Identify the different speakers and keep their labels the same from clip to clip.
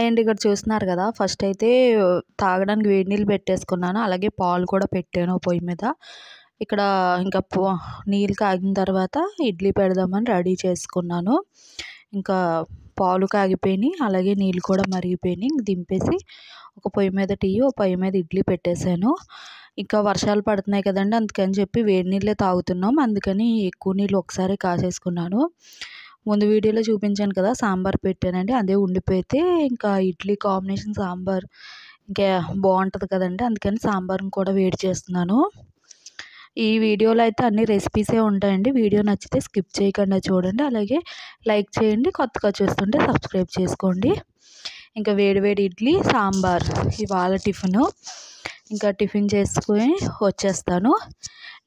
Speaker 1: hi అండి ఇక్కడ చూస్తున్నారు కదా ఫస్ట్ అయితే తాగడానికి వేడి నీళ్ళు పెట్టేసుకున్నాను అలాగే పాలు కూడా పెట్టాను పొయ్యి మీద ఇక్కడ ఇంకా నీళ్ళు కాగిన తర్వాత ఇడ్లీ పెడదామని రెడీ చేసుకున్నాను ఇంకా పాలు కాగిపోయినాయి అలాగే నీళ్ళు కూడా మరిగిపోయినాయి దింపేసి ఒక పొయ్యి మీద టీ ఒక పొయ్యి మీద ఇడ్లీ పెట్టేశాను ఇంకా వర్షాలు పడుతున్నాయి కదండి అందుకని చెప్పి వేడి నీళ్ళే తాగుతున్నాం అందుకని ఎక్కువ నీళ్ళు ఒకసారి కాసేసుకున్నాను ముందు వీడియోలో చూపించాను కదా సాంబార్ పెట్టానండి అదే ఉండిపోయితే ఇంకా ఇడ్లీ కాంబినేషన్ సాంబార్ ఇంకా బాగుంటుంది కదండి అందుకని సాంబార్ని కూడా వేడి చేస్తున్నాను ఈ వీడియోలో అయితే అన్ని రెసిపీసే ఉంటాయండి వీడియో నచ్చితే స్కిప్ చేయకుండా చూడండి అలాగే లైక్ చేయండి కొత్తగా చూస్తుంటే సబ్స్క్రైబ్ చేసుకోండి ఇంకా వేడివేడి ఇడ్లీ సాంబార్ ఇవాళ టిఫిన్ ఇంకా టిఫిన్ చేసుకుని వచ్చేస్తాను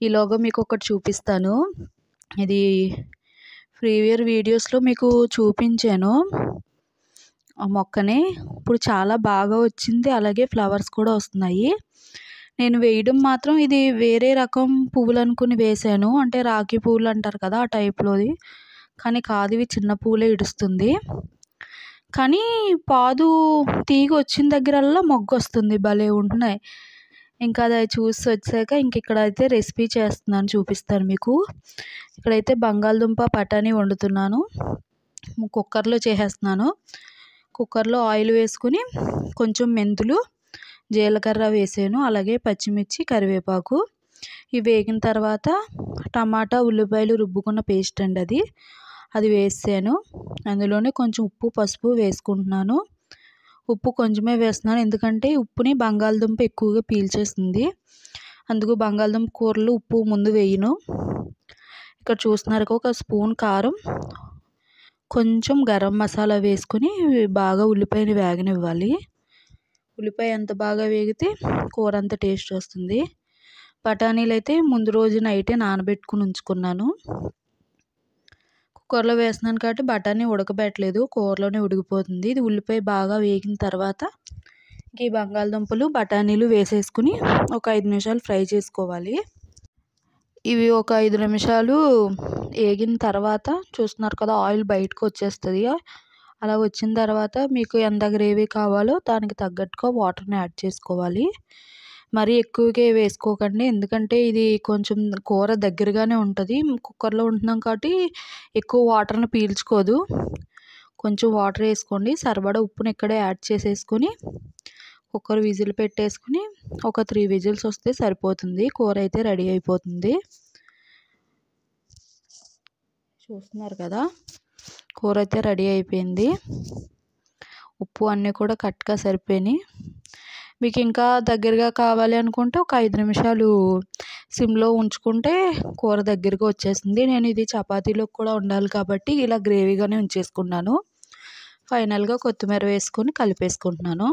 Speaker 1: ఈలోగా మీకు ఒకటి చూపిస్తాను ఇది ప్రీవియర్ వీడియోస్లో మీకు చూపించాను ఆ మొక్కని ఇప్పుడు చాలా బాగా వచ్చింది అలాగే ఫ్లవర్స్ కూడా వస్తున్నాయి నేను వేయడం మాత్రం ఇది వేరే రకం పువ్వులు అనుకుని వేశాను అంటే రాఖీ పువ్వులు అంటారు కదా ఆ టైప్లోది కానీ కాదు ఇవి చిన్న పువ్వులే ఇడుస్తుంది కానీ పాదు తీగ వచ్చిన దగ్గరల్లా మొగ్గ వస్తుంది భలే ఉంటున్నాయి ఇంకా అది చూసి వచ్చాక ఇంక ఇక్కడ అయితే రెసిపీ చేస్తున్నాను చూపిస్తాను మీకు ఇక్కడైతే బంగాళదుంప పటాని వండుతున్నాను కుక్కర్లో చేసేస్తున్నాను కుక్కర్లో ఆయిల్ వేసుకుని కొంచెం మెంతులు జీలకర్ర వేసాను అలాగే పచ్చిమిర్చి కరివేపాకు ఇవి వేగిన తర్వాత టమాటా ఉల్లిపాయలు రుబ్బుకున్న పేస్ట్ అండి అది అది వేసాను అందులోనే కొంచెం ఉప్పు పసుపు వేసుకుంటున్నాను ఉప్పు కొంచెమే వేస్తున్నాను ఎందుకంటే ఉప్పుని బంగాళదుంప ఎక్కువగా పీల్చేస్తుంది అందుకు బంగాళదుంప కూరలు ఉప్పు ముందు వేయను ఇక్కడ చూస్తున్నారు ఒక స్పూన్ కారం కొంచెం గరం మసాలా వేసుకొని బాగా ఉల్లిపాయని వేగనివ్వాలి ఉల్లిపాయ ఎంత బాగా వేగితే కూర అంత టేస్ట్ వస్తుంది బఠానీలు అయితే ముందు రోజు నైటే నానబెట్టుకుని ఉంచుకున్నాను కూరలో వేస్తున్నాను కాబట్టి బఠానీ ఉడకబెట్టలేదు కూరలోనే ఉడికిపోతుంది ఇది ఉల్లిపాయ బాగా వేగిన తర్వాత ఈ బంగాళదుంపలు బఠానీలు వేసేసుకుని ఒక ఐదు నిమిషాలు ఫ్రై చేసుకోవాలి ఇవి ఒక ఐదు నిమిషాలు వేగిన తర్వాత చూస్తున్నారు కదా ఆయిల్ బయటకు వచ్చేస్తుంది అలా వచ్చిన తర్వాత మీకు ఎంత గ్రేవీ కావాలో దానికి తగ్గట్టుగా వాటర్ని యాడ్ చేసుకోవాలి మరీ ఎక్కువగా వేసుకోకండి ఎందుకంటే ఇది కొంచెం కూర దగ్గరగానే ఉంటుంది కుక్కర్లో ఉంటున్నాం కాబట్టి ఎక్కువ వాటర్ని పీల్చుకోదు కొంచెం వాటర్ వేసుకోండి సరిపడ ఉప్పుని ఇక్కడే యాడ్ చేసేసుకొని కుక్కర్ విజిల్ పెట్టేసుకుని ఒక త్రీ విజిల్స్ వస్తే సరిపోతుంది కూర అయితే రెడీ అయిపోతుంది చూస్తున్నారు కదా కూర అయితే రెడీ అయిపోయింది ఉప్పు అన్నీ కూడా కరెక్ట్గా సరిపోయినాయి మీకు ఇంకా దగ్గరగా కావాలి అనుకుంటే ఒక ఐదు నిమిషాలు సిమ్లో ఉంచుకుంటే కూర దగ్గరగా వచ్చేసింది నేను ఇది చపాతీలోకి కూడా ఉండాలి కాబట్టి ఇలా గ్రేవీగానే ఉంచేసుకున్నాను ఫైనల్గా కొత్తిమీర వేసుకొని కలిపేసుకుంటున్నాను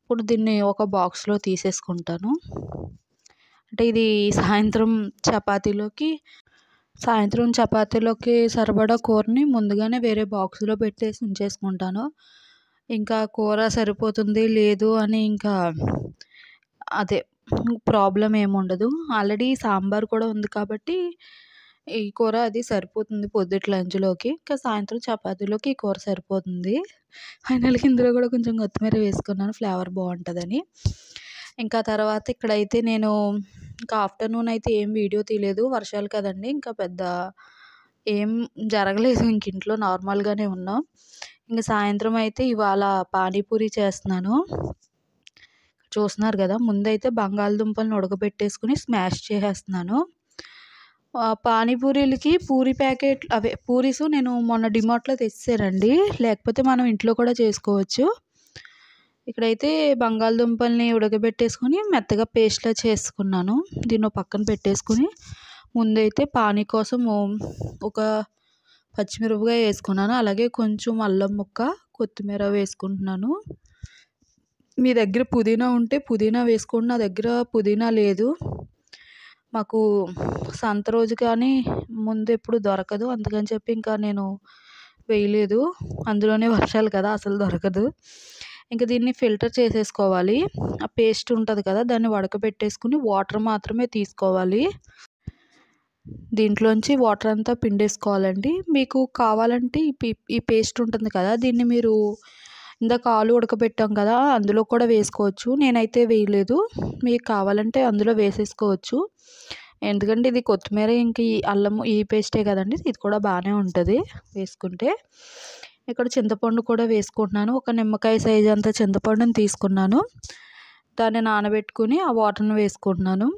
Speaker 1: ఇప్పుడు దీన్ని ఒక బాక్స్లో తీసేసుకుంటాను అంటే ఇది సాయంత్రం చపాతీలోకి సాయంత్రం చపాతీలోకి సరిపడా కూరని ముందుగానే వేరే బాక్స్లో పెట్టేసి ఉంచేసుకుంటాను ఇంకా కూర సరిపోతుంది లేదు అని ఇంకా అదే ప్రాబ్లం ఏముండదు ఆల్రెడీ సాంబార్ కూడా ఉంది కాబట్టి ఈ కూర అది సరిపోతుంది పొద్దుటి లంచ్లోకి ఇంకా సాయంత్రం చపాతీలోకి ఈ కూర సరిపోతుంది ఫైనల్కి ఇందులో కూడా కొంచెం కొత్తిమీర వేసుకున్నాను ఫ్లేవర్ బాగుంటుందని ఇంకా తర్వాత ఇక్కడైతే నేను ఇంకా ఆఫ్టర్నూన్ అయితే ఏం వీడియో తీయలేదు వర్షాలు కదండి ఇంకా పెద్ద ఏం జరగలేదు ఇంక ఇంట్లో నార్మల్గానే ఉన్నాం ఇంక సాయంత్రం అయితే ఇవాళ పానీపూరి చేస్తున్నాను చూస్తున్నారు కదా ముందైతే బంగాళదుంపలను ఉడకబెట్టేసుకుని స్మాష్ చేసేస్తున్నాను పానీపూరీలకి పూరి ప్యాకెట్ అవే పూరీస్ నేను మొన్న డిమార్ట్లో తెచ్చారండి లేకపోతే మనం ఇంట్లో కూడా చేసుకోవచ్చు ఇక్కడైతే బంగాళదుంపల్ని ఉడకబెట్టేసుకొని మెత్తగా పేస్ట్లా చేసుకున్నాను దీన్ని పక్కన పెట్టేసుకుని ముందైతే పానీ కోసం ఒక పచ్చిమిరపకాయ వేసుకున్నాను అలాగే కొంచెం అల్లం ముక్క కొత్తిమీర వేసుకుంటున్నాను మీ దగ్గర పుదీనా ఉంటే పుదీనా వేసుకోండి నా దగ్గర పుదీనా లేదు మాకు సంత రోజు కానీ ముందు ఎప్పుడు దొరకదు అందుకని చెప్పి ఇంకా నేను వేయలేదు అందులోనే వర్షాలు కదా అసలు దొరకదు ఇంకా దీన్ని ఫిల్టర్ చేసేసుకోవాలి ఆ పేస్ట్ ఉంటుంది కదా దాన్ని వడకబెట్టేసుకుని వాటర్ మాత్రమే తీసుకోవాలి దీంట్లోంచి వాటర్ అంతా పిండేసుకోవాలండి మీకు కావాలంటే ఈ పేస్ట్ ఉంటుంది కదా దీన్ని మీరు ఇందాక ఆలు ఉడకబెట్టాం కదా అందులో కూడా వేసుకోవచ్చు నేనైతే వేయలేదు మీకు కావాలంటే అందులో వేసేసుకోవచ్చు ఎందుకంటే ఇది కొత్తిమీర ఇంక ఈ అల్లం ఈ పేస్టే కదండి ఇది కూడా బాగానే ఉంటుంది వేసుకుంటే ఇక్కడ చింతపండు కూడా వేసుకుంటున్నాను ఒక నిమ్మకాయ సైజ్ అంత చింతపండుని తీసుకున్నాను దాన్ని నానబెట్టుకుని ఆ వాటర్ని వేసుకుంటున్నాను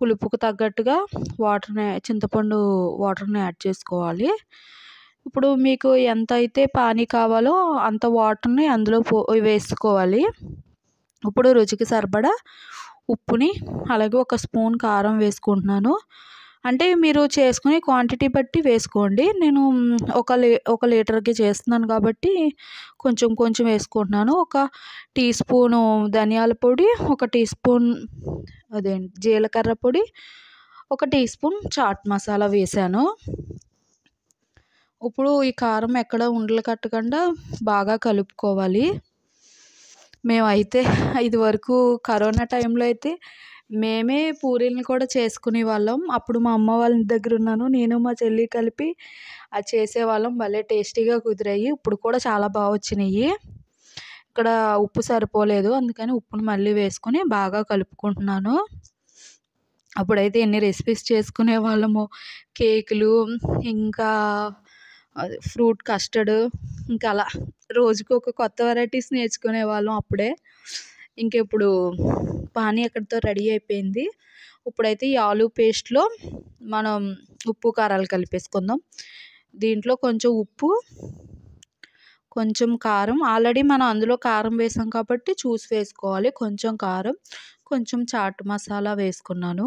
Speaker 1: పులుపుకు తగ్గట్టుగా వాటర్ని చింతపండు వాటర్ని యాడ్ చేసుకోవాలి ఇప్పుడు మీకు ఎంత అయితే పానీ కావాలో అంత వాటర్ని అందులో పో వేసుకోవాలి ఇప్పుడు రుచికి సరిపడా ఉప్పుని అలాగే ఒక స్పూన్ కారం వేసుకుంటున్నాను అంటే మీరు చేసుకునే క్వాంటిటీ బట్టి వేసుకోండి నేను ఒక లీ ఒక లీటర్కి చేస్తున్నాను కాబట్టి కొంచెం కొంచెం వేసుకుంటున్నాను ఒక టీ స్పూను ధనియాల పొడి ఒక టీ స్పూన్ అదే జీలకర్ర పొడి ఒక టీ స్పూన్ చాట్ మసాలా వేసాను ఇప్పుడు ఈ కారం ఎక్కడ ఉండలు కట్టకుండా బాగా కలుపుకోవాలి మేమైతే ఇది వరకు కరోనా టైంలో అయితే మేమే పూరీలను కూడా చేసుకునే వాళ్ళం అప్పుడు మా అమ్మ వాళ్ళ దగ్గర ఉన్నాను నేను మా చెల్లి కలిపి అది చేసేవాళ్ళం భలే టేస్టీగా కుదిరాయి ఇప్పుడు కూడా చాలా బాగా వచ్చినాయి ఇక్కడ ఉప్పు సరిపోలేదు అందుకని ఉప్పును మళ్ళీ వేసుకుని బాగా కలుపుకుంటున్నాను అప్పుడైతే ఎన్ని రెసిపీస్ చేసుకునే వాళ్ళము కేకులు ఇంకా ఫ్రూట్ కస్టర్డ్ ఇంకా అలా రోజుకు ఒక కొత్త వెరైటీస్ నేర్చుకునే వాళ్ళం అప్పుడే ఇంకా ఇప్పుడు పానీ అక్కడితో రెడీ అయిపోయింది ఇప్పుడైతే ఈ ఆలు పేస్ట్లో మనం ఉప్పు కారాలు కలిపేసుకుందాం దీంట్లో కొంచెం ఉప్పు కొంచెం కారం ఆల్రెడీ మనం అందులో కారం వేసాం కాబట్టి చూసి వేసుకోవాలి కొంచెం కారం కొంచెం చాట్ మసాలా వేసుకున్నాను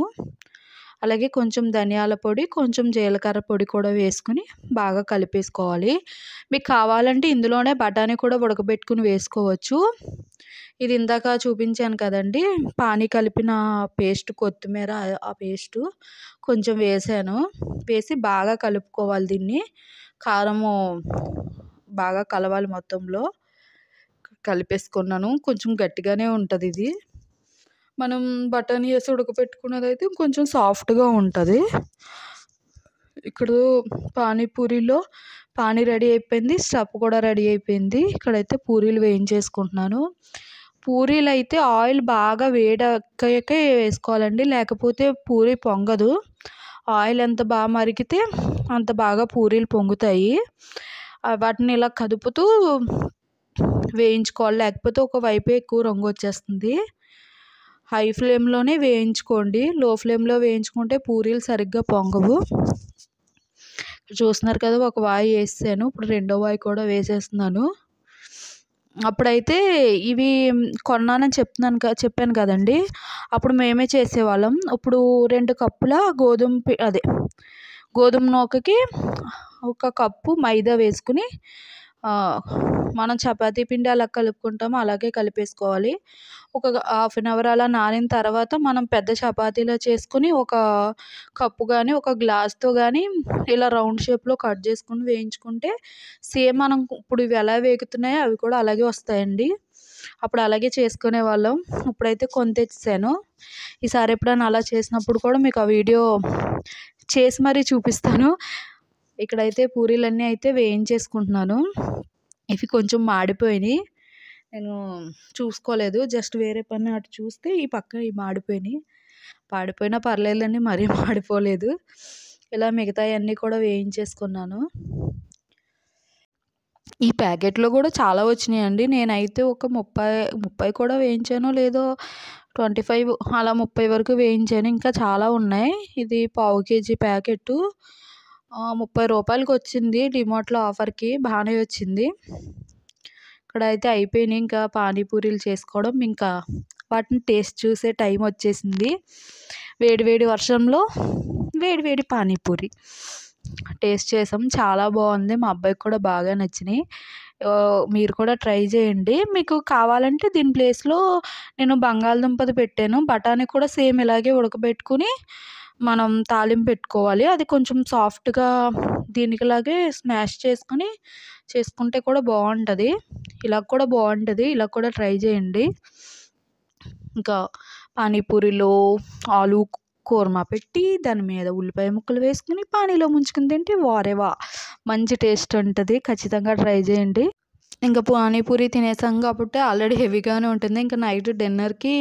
Speaker 1: అలాగే కొంచెం ధనియాల పొడి కొంచెం జీలకర్ర పొడి కూడా వేసుకుని బాగా కలిపేసుకోవాలి మీకు కావాలంటే ఇందులోనే బఠానీ కూడా ఉడకబెట్టుకుని వేసుకోవచ్చు ఇది ఇందాక చూపించాను కదండి పానీ కలిపిన పేస్ట్ కొత్తిమీర ఆ పేస్టు కొంచెం వేసాను వేసి బాగా కలుపుకోవాలి దీన్ని కారము బాగా కలవాలి మొత్తంలో కలిపేసుకున్నాను కొంచెం గట్టిగానే ఉంటుంది ఇది మనం బటన్ వేసి ఉడకపెట్టుకున్నది అయితే కొంచెం సాఫ్ట్గా ఉంటుంది ఇక్కడ పానీపూరిలో పానీ రెడీ అయిపోయింది స్టఫ్ కూడా రెడీ అయిపోయింది ఇక్కడైతే పూరీలు వేయించేసుకుంటున్నాను పూరీలు అయితే ఆయిల్ బాగా వేడక వేసుకోవాలండి లేకపోతే పూరి పొంగదు ఆయిల్ ఎంత బాగా మరిగితే అంత బాగా పూరీలు పొంగుతాయి వాటిని ఇలా కదుపుతూ వేయించుకోవాలి లేకపోతే ఒక వైపే ఎక్కువ రంగు వచ్చేస్తుంది హై ఫ్లేమ్లోనే వేయించుకోండి లో ఫ్లేమ్లో వేయించుకుంటే పూరీలు సరిగ్గా పొంగవు చూస్తున్నారు కదా ఒక వాయి వేసాను ఇప్పుడు రెండో వాయి కూడా వేసేస్తున్నాను అప్పుడైతే ఇవి కొన్నానని చెప్తున్నాను చెప్పాను కదండి అప్పుడు మేమే చేసేవాళ్ళం ఇప్పుడు రెండు కప్పుల గోధుమ అదే గోధుమ నూకకి ఒక కప్పు మైదా వేసుకుని మనం చపాతీ పిండి అలా కలుపుకుంటామో అలాగే కలిపేసుకోవాలి ఒక హాఫ్ అన్ అవర్ అలా నానిన తర్వాత మనం పెద్ద చపాతీలా చేసుకుని ఒక కప్పు కానీ ఒక గ్లాస్తో కానీ ఇలా రౌండ్ షేప్లో కట్ చేసుకుని వేయించుకుంటే సేమ్ మనం ఇప్పుడు ఇవి ఎలా వేగుతున్నాయో అవి కూడా అలాగే వస్తాయండి అప్పుడు అలాగే చేసుకునే వాళ్ళం ఇప్పుడైతే కొంత తెచ్చాను ఈసారి ఎప్పుడైనా అలా చేసినప్పుడు కూడా మీకు ఆ వీడియో చేసి మరీ చూపిస్తాను ఇక్కడైతే పూరీలన్నీ అయితే వేయించేసుకుంటున్నాను ఇవి కొంచెం మాడిపోయినాయి నేను చూసుకోలేదు జస్ట్ వేరే పని అటు చూస్తే ఈ పక్క ఈ మాడిపోయినాయి పాడిపోయినా పర్లేదులన్నీ మరీ మాడిపోలేదు ఇలా అన్నీ కూడా వేయించేసుకున్నాను ఈ ప్యాకెట్లో కూడా చాలా వచ్చినాయండి నేనైతే ఒక ముప్పై ముప్పై కూడా వేయించాను లేదో ట్వంటీ ఫైవ్ అలా ముప్పై వరకు వేయించాను ఇంకా చాలా ఉన్నాయి ఇది పావు కేజీ ప్యాకెట్టు ముప్పై రూపాయలకి వచ్చింది డిమార్ట్లో ఆఫర్కి బాగానే వచ్చింది ఇక్కడ అయితే అయిపోయినాయి ఇంకా పానీపూరీలు చేసుకోవడం ఇంకా వాటిని టేస్ట్ చూసే టైం వచ్చేసింది వేడివేడి వర్షంలో వేడివేడి పానీపూరి టేస్ట్ చేసాం చాలా బాగుంది మా అబ్బాయికి కూడా బాగా నచ్చినాయి మీరు కూడా ట్రై చేయండి మీకు కావాలంటే దీని ప్లేస్లో నేను బంగాళదుంపది పెట్టాను బఠానీ కూడా సేమ్ ఇలాగే ఉడకబెట్టుకుని మనం తాలింపు పెట్టుకోవాలి అది కొంచెం సాఫ్ట్గా దీనికిలాగే స్మాష్ చేసుకుని చేసుకుంటే కూడా బాగుంటుంది ఇలా కూడా బాగుంటుంది ఇలా కూడా ట్రై చేయండి ఇంకా పానీపూరిలో ఆలు కూర్మా పెట్టి దాని మీద ఉల్లిపాయ ముక్కలు వేసుకుని పానీలో ముంచుకుని తింటే వారేవా మంచి టేస్ట్ ఉంటుంది ఖచ్చితంగా ట్రై చేయండి ఇంకా పానీపూరి తినేసాం కాబట్టి ఆల్రెడీ హెవీగానే ఉంటుంది ఇంకా నైట్ డిన్నర్కి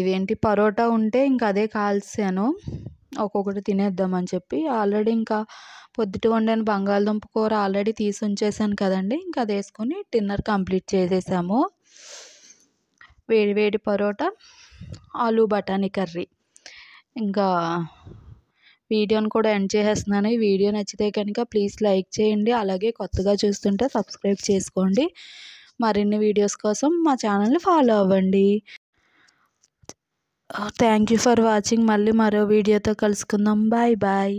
Speaker 1: ఇదేంటి పరోటా ఉంటే ఇంకా అదే కాల్చాను ఒక్కొక్కటి తినేద్దామని చెప్పి ఆల్రెడీ ఇంకా పొద్దుట వండిన బంగాళదుంప కూర ఆల్రెడీ తీసి ఉంచేసాను కదండి ఇంకా అది వేసుకొని డిన్నర్ కంప్లీట్ చేసేసాము వేడి వేడి పరోటా ఆలు బఠానీ కర్రీ ఇంకా వీడియోని కూడా ఎండ్ చేసేస్తున్నాను ఈ వీడియో నచ్చితే కనుక ప్లీజ్ లైక్ చేయండి అలాగే కొత్తగా చూస్తుంటే సబ్స్క్రైబ్ చేసుకోండి మరిన్ని వీడియోస్ కోసం మా ఛానల్ని ఫాలో అవ్వండి థ్యాంక్ యూ ఫర్ వాచింగ్ మళ్ళీ మరో వీడియోతో కలుసుకుందాం బాయ్ బాయ్